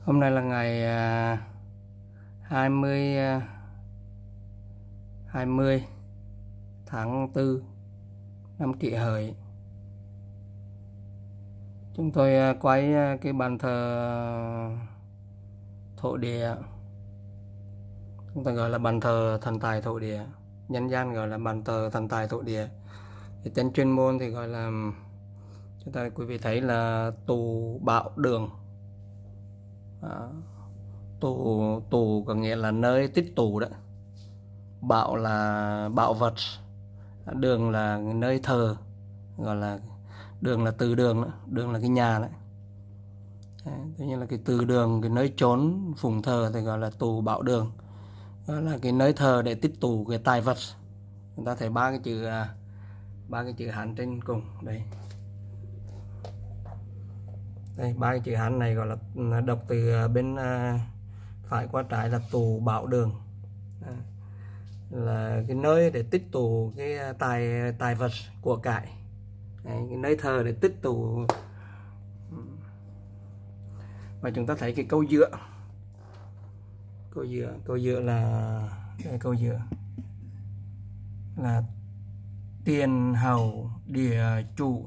Hôm nay là ngày 20 à, 20 à, tháng 4 năm Kỷ Hợi. Chúng tôi à, quay cái bàn thờ thổ địa. Chúng ta gọi là bàn thờ thần tài thổ địa, nhân gian gọi là bàn thờ thần tài thổ địa. Thì tên chuyên môn thì gọi là chúng ta quý vị thấy là tù bạo đường đó. tù tù có nghĩa là nơi tích tù đó bạo là bạo vật đường là nơi thờ gọi là đường là từ đường đó. đường là cái nhà đấy thế như là cái từ đường cái nơi trốn phùng thờ thì gọi là tù bạo đường đó là cái nơi thờ để tích tụ cái tài vật chúng ta thấy ba cái chữ à, ba cái chữ hán trên cùng đây đây ba chữ hán này gọi là đọc từ à, bên à, phải qua trái là tù bảo đường à, là cái nơi để tích tụ cái à, tài tài vật của cải Đấy, cái nơi thờ để tích tụ và chúng ta thấy cái câu dựa câu dựa câu dựa là đây, câu dựa là tiền hầu địa chủ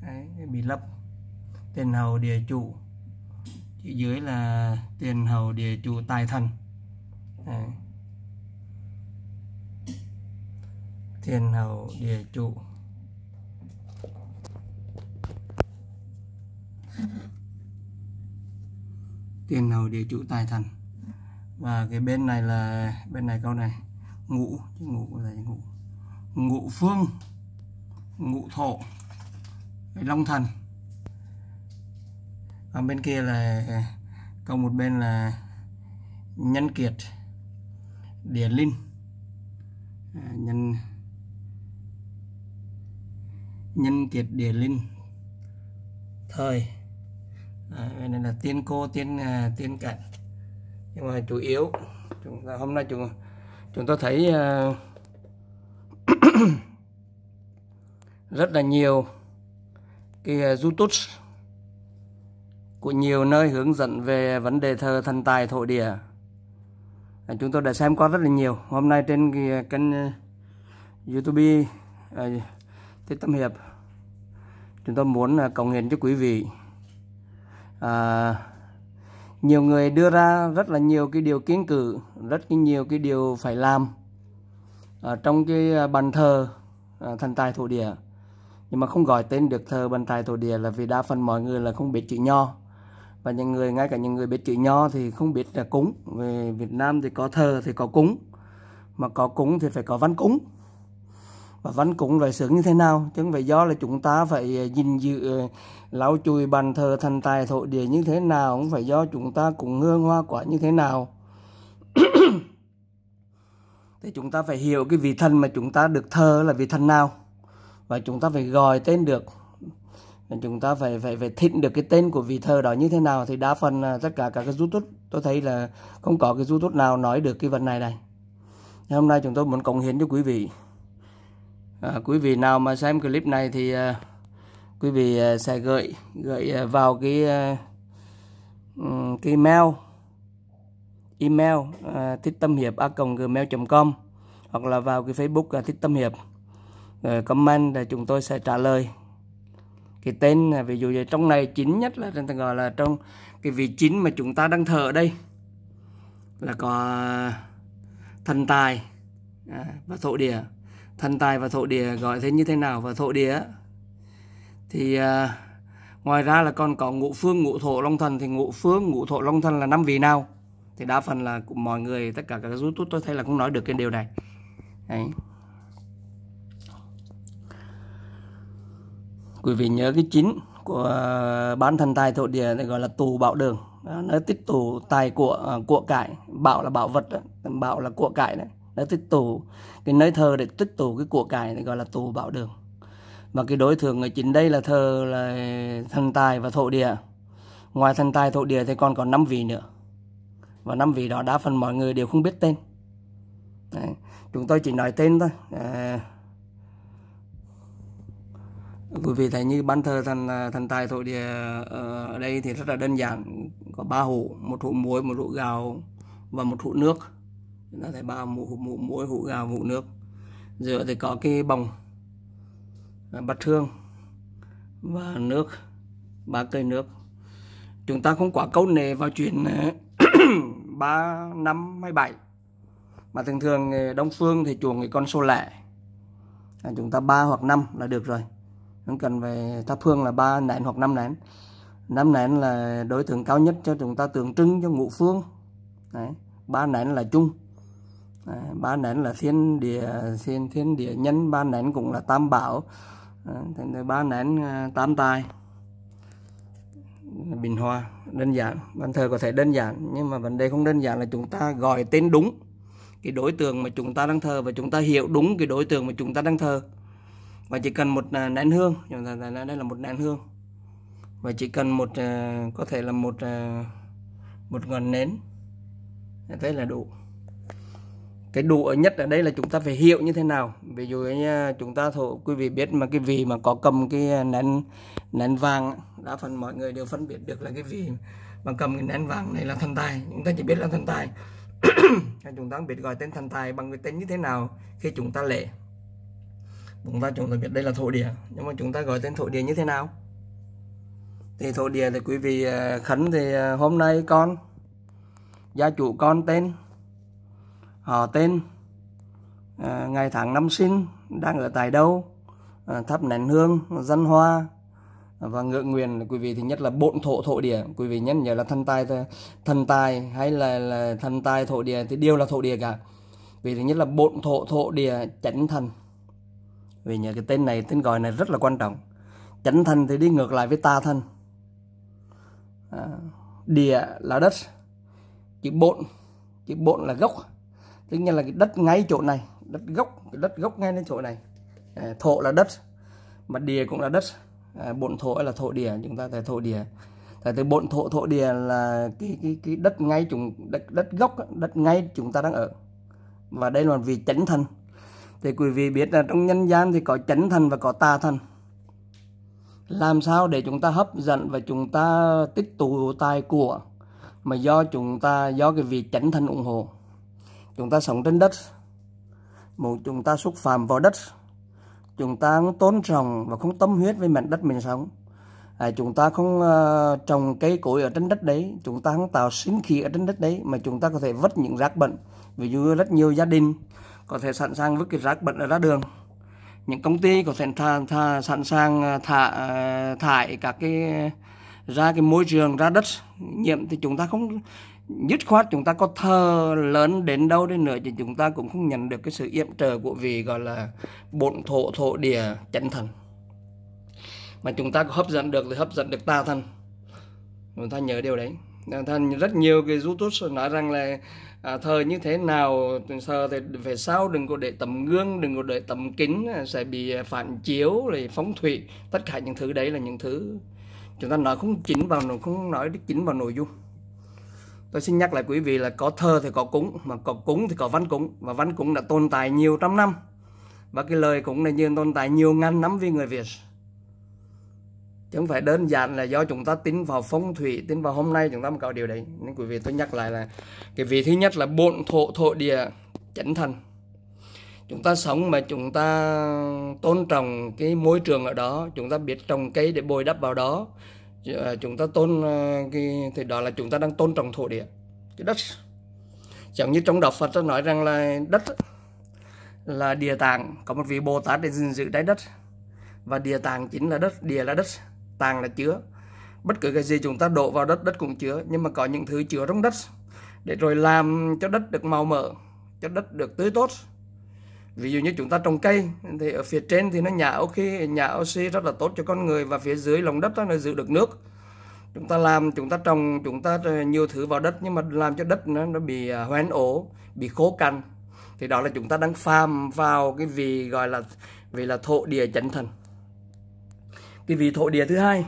Đấy, bị lấp tiền hầu địa chủ chỉ dưới là tiền hầu địa chủ tài thần Đấy. tiền hầu địa chủ tiền hầu địa chủ tài thần và cái bên này là bên này câu này ngũ chứ ngũ là ngũ ngũ phương ngũ thổ long thần à, bên kia là cộng một bên là nhân kiệt điển linh à, nhân nhân kiệt điển linh thời à, này là tiên cô tiên à, tiên cảnh nhưng mà chủ yếu chúng ta hôm nay chúng chúng ta thấy à, rất là nhiều cái uh, YouTube của nhiều nơi hướng dẫn về vấn đề thờ thần tài thổ địa. À, chúng tôi đã xem qua rất là nhiều. Hôm nay trên kênh à, YouTube à, Thích Tâm Hiệp, chúng tôi muốn à, cống hiến cho quý vị. À, nhiều người đưa ra rất là nhiều cái điều kiến cử, rất nhiều cái điều phải làm ở trong cái bàn thờ thần tài thổ địa nhưng mà không gọi tên được thờ bàn tài thổ địa là vì đa phần mọi người là không biết chữ nho và những người ngay cả những người biết chữ nho thì không biết là cúng về Việt Nam thì có thờ thì có cúng mà có cúng thì phải có văn cúng và văn cúng loại sướng như thế nào chứ không phải do là chúng ta phải ờ, gìn giữ ờ, lau chùi bàn thờ thần tài thổ địa như thế nào cũng phải do chúng ta cũng hương hoa quả như thế nào thì chúng ta phải hiểu cái vị thần mà chúng ta được thờ là vị thần nào và chúng ta phải gọi tên được nên chúng ta phải phải phải thịnh được cái tên của vị thờ đó như thế nào thì đa phần tất cả các cái youtube tôi thấy là không có cái youtube nào nói được cái vật này này Ngày hôm nay chúng tôi muốn cống hiến cho quý vị à, quý vị nào mà xem clip này thì à, quý vị à, sẽ gửi gợi à, vào cái à, cái mail email à, thích tâm hiệp a gmail com hoặc là vào cái facebook à, thích tâm hiệp à, comment để chúng tôi sẽ trả lời cái tên là ví dụ như trong này chính nhất là chúng ta gọi là trong cái vị chính mà chúng ta đang thở đây là có thần tài à, và thổ địa thần tài và thổ địa gọi thế như thế nào và thổ địa thì à, ngoài ra là còn có ngũ phương ngũ thổ long thần thì ngũ phương ngũ thổ long thần là năm vị nào thì đa phần là mọi người tất cả các youtube tôi thấy là cũng nói được cái điều này đấy quý vị nhớ cái chính của à, bán thần tài thổ địa này gọi là tù bạo đường à, nó tích tù tài của à, của cải bảo là bảo vật đó. bảo là của cải đấy nó tích tù cái nơi thờ để tích tù cái của cải này gọi là tù bạo đường và cái đối tượng ở chính đây là thờ là thần tài và thổ địa ngoài thần tài thổ địa thì còn có năm vị nữa và năm vị đó đa phần mọi người đều không biết tên Đấy. chúng tôi chỉ nói tên thôi à, quý vị thấy như ban thờ thần à, thần tài thổ địa ờ, ở đây thì rất là đơn giản có ba hũ một hũ muối một hũ gạo và một hũ nước chúng thấy ba hũ mũ muối hũ gạo hũ nước giữa thì có cái bồng à, bát hương và nước ba cây nước chúng ta không quá câu nề vào chuyện à, ba năm hai bảy mà thường thường đông phương thì chuồng cái con số lẻ chúng ta ba hoặc năm là được rồi nên cần về thập hương là ba nén hoặc năm nén. năm nén là đối tượng cao nhất cho chúng ta tượng trưng cho ngũ phương. Đấy, ba nén là chung. Đấy, 3 nén là thiên địa thiên thiên địa nhân, ba nén cũng là tam bảo. Đấy, thành ra 3 nén à, tam tài bình hoa đơn giản văn thờ có thể đơn giản nhưng mà vấn đề không đơn giản là chúng ta gọi tên đúng cái đối tượng mà chúng ta đang thờ và chúng ta hiểu đúng cái đối tượng mà chúng ta đang thờ và chỉ cần một à, nén hương đây là một nén hương và chỉ cần một à, có thể là một à, một ngọn nến thế là đủ cái đủ ở nhất ở đây là chúng ta phải hiểu như thế nào ví dụ như chúng ta thổ quý vị biết mà cái vị mà có cầm cái nén nén vàng đa phần mọi người đều phân biệt được là cái vị mà cầm cái nén vàng này là thần tài chúng ta chỉ biết là thần tài chúng ta biết gọi tên thần tài bằng cái tên như thế nào khi chúng ta lễ chúng ta chúng ta biết đây là thổ địa nhưng mà chúng ta gọi tên thổ địa như thế nào thì thổ địa thì quý vị à, khấn thì à, hôm nay con gia chủ con tên họ tên à, ngày tháng năm sinh đang ở tại đâu thắp nén hương dân hoa và ngự nguyện quý vị thì nhất là bộn thổ thổ địa quý vị nhất nhớ là thần tài thần tài hay là, là thần tài thổ địa thì đều là thổ địa cả vì thứ nhất là bộn thổ thổ địa chánh thần vì nhờ cái tên này tên gọi này rất là quan trọng chánh thành thì đi ngược lại với ta thành à, địa là đất chữ bộn chữ bộn là gốc tức như là cái đất ngay chỗ này đất gốc cái đất gốc ngay đến chỗ này à, thổ là đất mà địa cũng là đất à, bộn thổ là thổ địa chúng ta thấy thổ địa tại từ bộn thổ thổ địa là cái cái cái đất ngay chúng đất, đất gốc đất ngay chúng ta đang ở và đây là vì chánh thành thì quý vị biết là trong nhân gian thì có chánh thần và có tà thần làm sao để chúng ta hấp dẫn và chúng ta tích tụ tài của mà do chúng ta do cái vị chánh thần ủng hộ chúng ta sống trên đất một chúng ta xúc phạm vào đất chúng ta không tôn trọng và không tâm huyết với mảnh đất mình sống à, chúng ta không uh, trồng cây cối ở trên đất đấy chúng ta không tạo sinh khí ở trên đất đấy mà chúng ta có thể vứt những rác bẩn ví dụ rất nhiều gia đình có thể sẵn sàng vứt cái rác bẩn ở ra đường những công ty có thể thà, thà, sẵn sàng à, thả à, thải các cái ra cái môi trường ra đất nhiễm thì chúng ta không dứt khoát chúng ta có thơ lớn đến đâu đến nữa thì chúng ta cũng không nhận được cái sự yểm trợ của vì gọi là bổn thổ thổ địa chân thần mà chúng ta có hấp dẫn được thì hấp dẫn được ta thân chúng ta nhớ điều đấy thành rất nhiều cái youtube nói rằng là à, thờ như thế nào thờ thì về sau đừng có để tầm gương đừng có để tầm kính à, sẽ bị à, phản chiếu rồi phóng thủy tất cả những thứ đấy là những thứ chúng ta nói không chính vào nội không nói chính vào nội dung tôi xin nhắc lại quý vị là có thờ thì có cúng mà có cúng thì có văn cúng và văn cúng đã tồn tại nhiều trăm năm và cái lời cũng là như tồn tại nhiều ngàn năm với người Việt chứ không phải đơn giản là do chúng ta tin vào phong thủy tin vào hôm nay chúng ta mới có điều đấy nên quý vị tôi nhắc lại là cái vị thứ nhất là bộn thổ thổ địa chấn thần chúng ta sống mà chúng ta tôn trọng cái môi trường ở đó chúng ta biết trồng cây để bồi đắp vào đó ờ, chúng ta tôn ờ, cái thì đó là chúng ta đang tôn trọng thổ địa cái đất giống như trong đạo Phật ta nói rằng là đất là địa tạng có một vị Bồ Tát để gìn giữ trái đất và địa tạng chính là đất địa là đất tàng là chứa bất cứ cái gì chúng ta đổ vào đất đất cũng chứa nhưng mà có những thứ chứa trong đất để rồi làm cho đất được màu mỡ cho đất được tưới tốt ví dụ như chúng ta trồng cây thì ở phía trên thì nó nhả oxy nhả oxy rất là tốt cho con người và phía dưới lòng đất đó, nó giữ được nước chúng ta làm chúng ta trồng chúng ta ờ, nhiều thứ vào đất nhưng mà làm cho đất nó, nó bị à, hoen ố bị khô cằn thì đó là chúng ta đang phàm vào cái vì gọi là vì là thổ địa chấn thần cái vị thổ địa thứ hai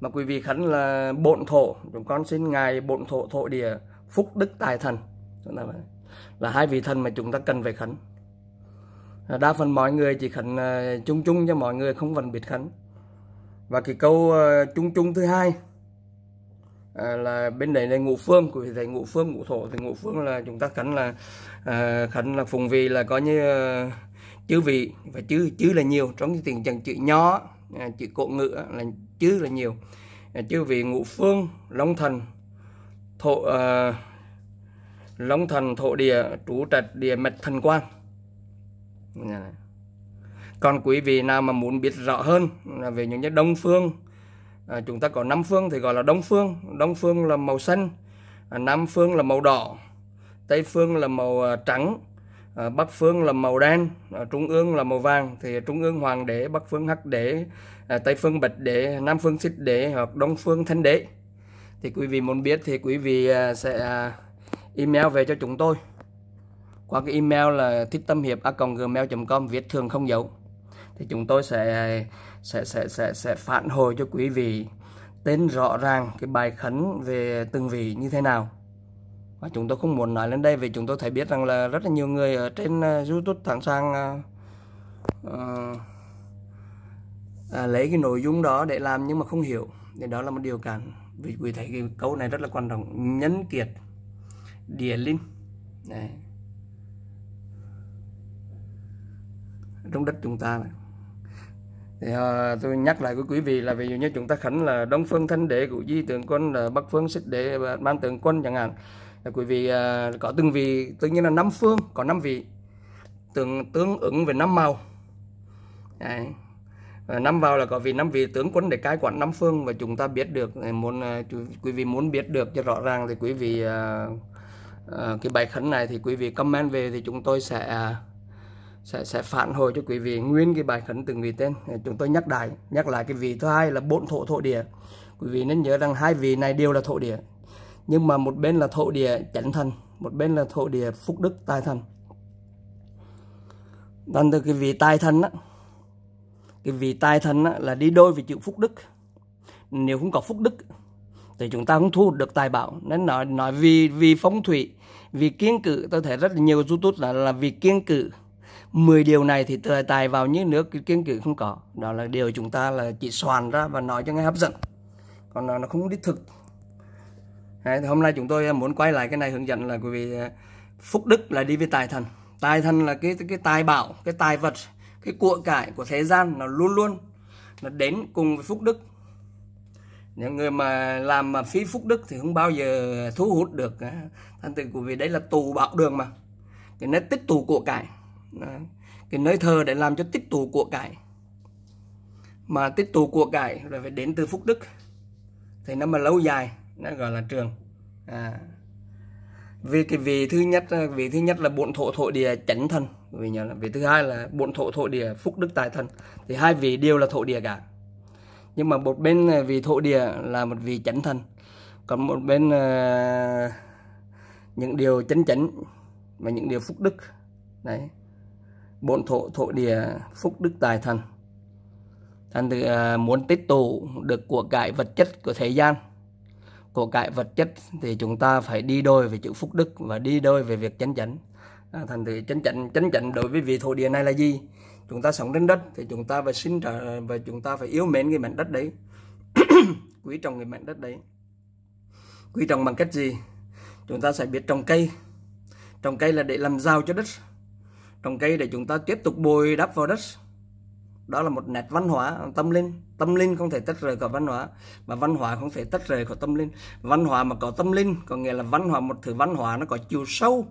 mà quý vị khấn là bộn thổ chúng con xin ngài bộn thổ thổ địa phúc đức tài thần là, hai vị thần mà chúng ta cần phải khấn đa phần mọi người chỉ khấn à, chung chung cho mọi người không phân biệt khấn và cái câu à, chung chung thứ hai À, là bên đấy là ngũ phương của thầy ngũ phương ngũ thổ thì ngũ phương là chúng ta khấn là à, khấn là phùng vị là coi như à, chữ vị và chữ chữ là nhiều trong cái tiếng chẳng chữ nhỏ À, chữ cổ ngữ là chữ là nhiều à, chữ vì ngũ phương long thần thổ uh, long thần thổ địa trú trạch địa mạch thần quan dạ. còn quý vị nào mà muốn biết rõ hơn là về những cái đông phương à, chúng ta có năm phương thì gọi là đông phương đông phương là màu xanh à, nam phương là màu đỏ tây phương là màu trắng Ờ, Bắc phương là màu đen, ờ, Trung ương là màu vàng thì Trung ương Hoàng đế, Bắc phương Hắc đế, ờ, Tây phương Bạch đế, Nam phương Xích đế hoặc Đông phương Thanh đế. Thì quý vị muốn biết thì quý vị sẽ email về cho chúng tôi qua cái email là thích tâm hiệp a gmail.com viết thường không dấu thì chúng tôi sẽ sẽ sẽ sẽ sẽ phản hồi cho quý vị tên rõ ràng cái bài khấn về từng vị như thế nào và chúng tôi không muốn nói lên đây vì chúng tôi thấy biết rằng là rất là nhiều người ở trên ờ, YouTube sẵn sàng uh, uh, lấy cái nội dung đó để làm nhưng mà không hiểu thì đó là một điều cản vì quý thấy cái câu này rất là quan trọng nhân kiệt địa linh Đấy. trong đất chúng ta này thì uh, tôi nhắc lại với quý vị là ví dụ như chúng ta khánh là đông phương thanh đế của di tượng quân là bắc phương xích đế ban tượng quân chẳng hạn là quý vị à, có từng vị tự nhiên là năm phương có năm vị tương tương ứng với năm màu Đấy. năm vào là có vị năm vị tướng quân để cai quản năm phương và chúng ta biết được à, muốn à, quý vị muốn biết được cho rõ ràng thì quý vị à, à, cái bài khấn này thì quý vị comment về thì chúng tôi sẽ à, sẽ sẽ phản hồi cho quý vị nguyên cái bài khấn từng vị tên chúng tôi nhắc lại nhắc lại cái vị thứ hai là bốn thổ thổ địa quý vị nên nhớ rằng hai vị này đều là thổ địa nhưng mà một bên là thổ địa chánh thành một bên là thổ địa phúc đức tài thành thành từ cái vị tài thành á cái vị tài thành á, là đi đôi với chữ phúc đức nếu không có phúc đức thì chúng ta không thu được tài bảo nên nói nói vì vì phong thủy vì kiên cử tôi thấy rất là nhiều youtube là là vì kiên cử 10 điều này thì tài tài vào như nước kiên cử không có đó là điều chúng ta là chỉ soạn ra và nói cho nghe hấp dẫn còn nó, nó không đích thực Đấy, hôm nay chúng tôi à, muốn quay lại cái này hướng dẫn là quý vị à, phúc đức là đi với tài thần tài thần là cái cái tài bảo cái tài vật cái của cải của thế gian nó luôn luôn nó đến cùng với phúc đức những người mà làm mà phí phúc đức thì không bao giờ thu hút được à. Thân tự của vì đấy là tù bạo đường mà cái nơi tích tù của cải cái nơi thờ để làm cho tích tù của cải mà tích tù của cải rồi phải đến từ phúc đức thì nó mà lâu dài nó gọi là trường à. vì cái vị thứ nhất vị thứ nhất là bổn thổ thổ địa chánh thân vì nhớ là vị thứ hai là bổn thổ thổ địa phúc đức tài thân thì hai vị đều là thổ địa cả nhưng mà một bên à, vị thổ địa là một vị chánh thân còn một bên uh, những điều chánh chánh và những điều phúc đức đấy bổn thổ thổ địa phúc đức tài thần thành tự uh, à, muốn tích tụ được của cải vật chất của thế gian của cải vật chất thì chúng ta phải đi đôi về chữ phúc đức và đi đôi về việc chánh chánh à, thành tự chánh chánh chánh chánh đối với vị thổ địa này là gì chúng ta sống trên đất thì chúng ta phải sinh ra và chúng ta phải yêu mến cái mảnh đất đấy quý trọng cái mảnh đất đấy quý trọng bằng cách gì chúng ta sẽ biết trồng cây trồng cây là để làm giàu cho đất trồng cây để chúng ta tiếp tục bồi đắp vào đất đó là một nét văn hóa tâm linh tâm linh không thể tách rời khỏi văn hóa mà văn hóa không thể tách rời khỏi tâm linh văn hóa mà có tâm linh có nghĩa là văn hóa một thứ văn hóa nó có chiều sâu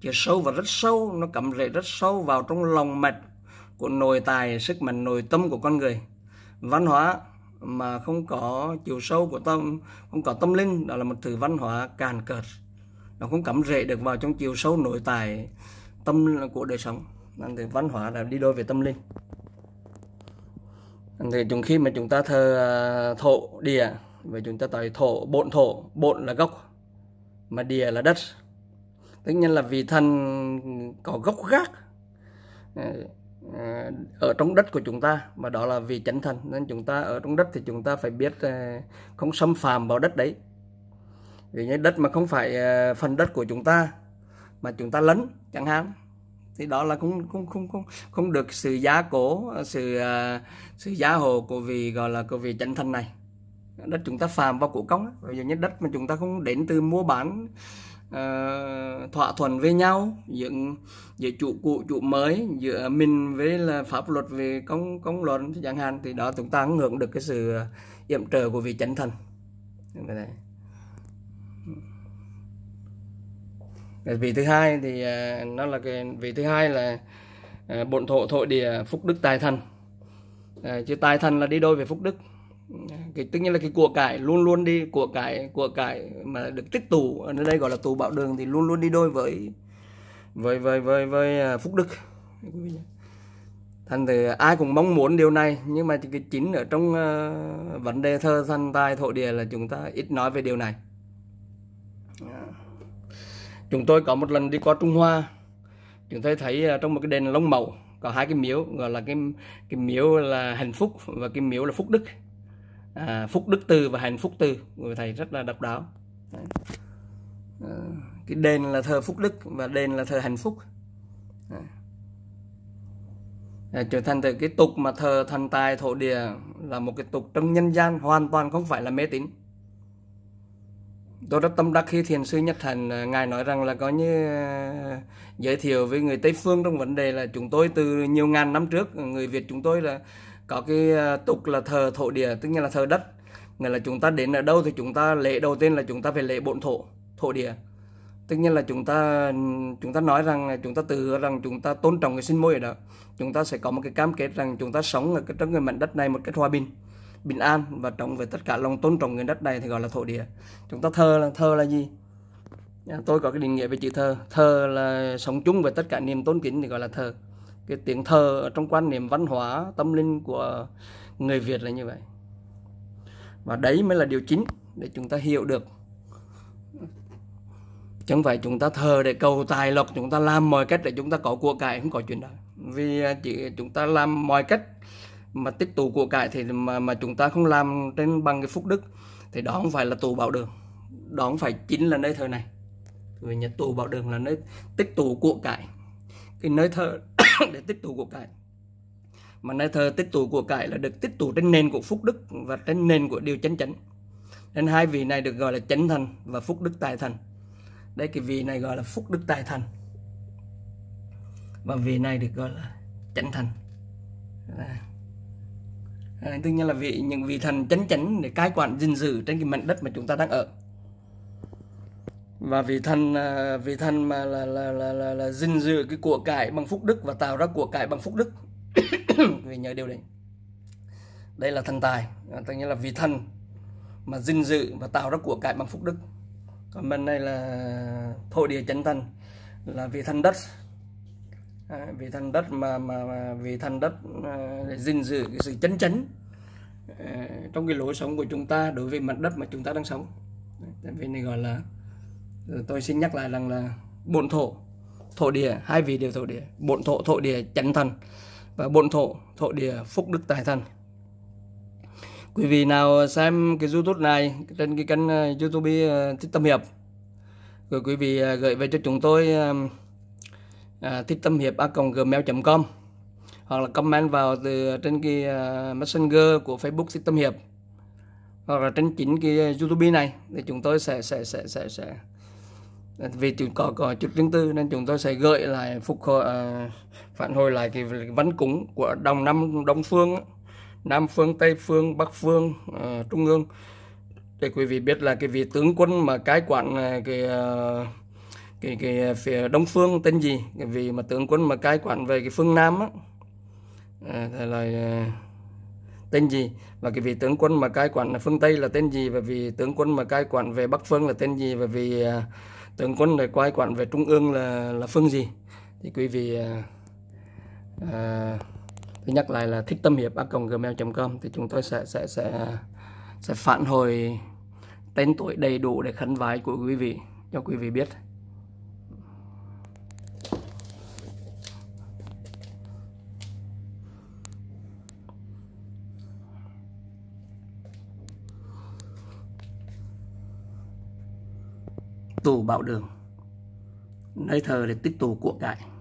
chiều sâu và rất sâu nó cắm rễ rất sâu vào trong lòng mạch của nội tài sức mạnh nội tâm của con người văn hóa mà không có chiều sâu của tâm không có tâm linh đó là một thứ văn hóa càn cợt nó không cắm rễ được vào trong chiều sâu nội tài tâm của đời sống nên thì văn hóa là đi đôi với tâm linh thì chúng khi mà chúng ta thờ à, thổ địa và chúng ta tới thổ bộn thổ bộn là gốc mà địa là đất tất nhiên là vì thần có gốc gác à, à, ở trong đất của chúng ta mà đó là vì chánh thần nên chúng ta ở trong đất thì chúng ta phải biết không xâm phạm vào đất đấy vì như đất mà không phải phần đất của chúng ta mà chúng ta lấn chẳng hạn thì đó là cũng cũng không không không được sự giá cổ sự à, sự giá hộ của vị gọi là của vị chánh thân này đất chúng ta phàm vào cổ công bây giờ nhất đất mà chúng ta không đến từ mua bán uh, thỏa thuận với nhau giữa giữa chủ cũ chủ mới giữa mình với là pháp luật về công công luận chẳng hạn thì đó chúng ta cũng hưởng được cái sự yểm trợ của vị chánh thần như vậy cái vị thứ hai thì à, nó là cái vị thứ hai là à, bổn thổ thổ địa phúc đức tài thần à, chứ tài thần là đi đôi với phúc đức cái tức nhiên là cái của cải luôn luôn đi của cải của cải mà được tích tụ ở đây gọi là tù bạo đường thì luôn luôn đi đôi với với với với với à, phúc đức thành thì ai cũng mong muốn điều này nhưng mà cái chính ở trong uh, vấn đề thơ thanh tài thổ địa là chúng ta ít nói về điều này chúng tôi có một lần đi qua Trung Hoa chúng tôi thấy à, trong một cái đền Long Mậu có hai cái miếu gọi là cái cái miếu là hạnh phúc và cái miếu là phúc đức à, phúc đức từ và hạnh phúc từ người thầy rất là độc đáo À, cái đền là thờ phúc đức và đền là thờ hạnh phúc Đấy. À, trở thành từ cái tục mà thờ thần tài thổ địa là một cái tục trong nhân gian hoàn toàn không phải là mê tín tôi rất tâm đắc khi thiền sư nhất thành à, ngài nói rằng là có như à, giới thiệu với người tây phương trong vấn đề là chúng tôi từ nhiều ngàn năm trước người việt chúng tôi là có cái à, tục là thờ thổ địa tức như là thờ đất nghĩa là chúng ta đến ở đâu thì chúng ta lễ đầu tiên là chúng ta phải lễ bổn thổ thổ địa tất nhiên là chúng ta chúng ta nói rằng chúng ta tự rằng chúng ta tôn trọng cái sinh môi ở đó chúng ta sẽ có một cái cam kết rằng chúng ta sống ở cái trong người mảnh đất này một cách hòa bình bình an và trọng về tất cả lòng tôn trọng người đất này thì gọi là thổ địa chúng ta thơ là thơ là gì à, tôi có cái định nghĩa về chữ thơ thơ là sống chung với tất cả niềm tôn kính thì gọi là thơ cái tiếng thơ trong quan niệm văn hóa tâm linh của người Việt là như vậy và đấy mới là điều chính để chúng ta hiểu được chứ không phải chúng ta thờ để cầu tài lộc chúng ta làm mọi cách để chúng ta có của cải không có chuyện đó vì à, chỉ chúng ta làm mọi cách mà tích tụ của cải thì mà mà chúng ta không làm trên bằng cái phúc đức thì đó không phải là tù bảo đường đó không phải chính là nơi thờ này vì nhà tù bảo đường là nơi tích tụ của cải cái nơi thờ để tích tụ của cải mà nơi thờ tích tụ của cải là được tích tụ trên nền của phúc đức và trên nền của điều chánh chánh nên hai vị này được gọi là chánh thần và phúc đức tài thần đây cái vị này gọi là phúc đức tài thần và vị này được gọi là chánh thần à. Ờ, tự nhiên là vị những vị thần chấn chấn để cai quản gìn giữ trên cái mảnh đất mà chúng ta đang ở và vị thần à, vị thần mà là là là là, là gìn giữ cái của cải bằng phúc đức và tạo ra của cải bằng phúc đức vì nhớ điều đấy đây là thần tài ờ, tự nhiên là vị thần mà gìn giữ và tạo ra của cải bằng phúc đức còn bên này là thổ địa chấn thần là vị thần đất à, vị thần đất mà mà, mà vị thần đất à, gìn giữ cái sự chấn chấn ờ, trong cái lối sống của chúng ta đối với mặt đất mà chúng ta đang sống tại vì này gọi là ờ, tôi xin nhắc lại rằng là bổn thổ thổ địa hai vị đều thổ địa bổn thổ thổ địa chấn thần và bổn thổ thổ địa phúc đức tài thần quý vị nào xem cái youtube này trên cái kênh youtube thích tâm hiệp rồi quý vị gửi về cho chúng tôi À, thích tâm hiệp a gmail.com hoặc là comment vào từ à, trên cái à, messenger của Facebook thích tâm hiệp hoặc là trên chính cái YouTube này thì chúng tôi sẽ sẽ sẽ sẽ sẽ vì chúng có có chút chứng tư nên chúng tôi sẽ gợi lại phục hồi phản hồi lại cái vấn cúng của đồng năm đông phương nam phương tây phương bắc phương trung ương để quý vị biết là cái vị tướng quân mà cai quản cái uh, cái cái à, phía đông phương tên gì vì mà tướng quân mà cai quản về cái phương nam á à, là à, tên gì và cái vị tướng quân mà cai quản là phương tây là tên gì và vị tướng quân mà cai quản về bắc phương là tên gì và vị à, tướng quân để cai quản về trung ương là là phương gì thì quý vị à, à, tôi nhắc lại là thích tâm hiệp a gmail.com thì chúng tôi sẽ sẽ sẽ à, sẽ phản hồi tên tuổi đầy đủ để khấn vái của quý vị cho quý vị biết tù bạo đường nơi thờ để tích tù của đại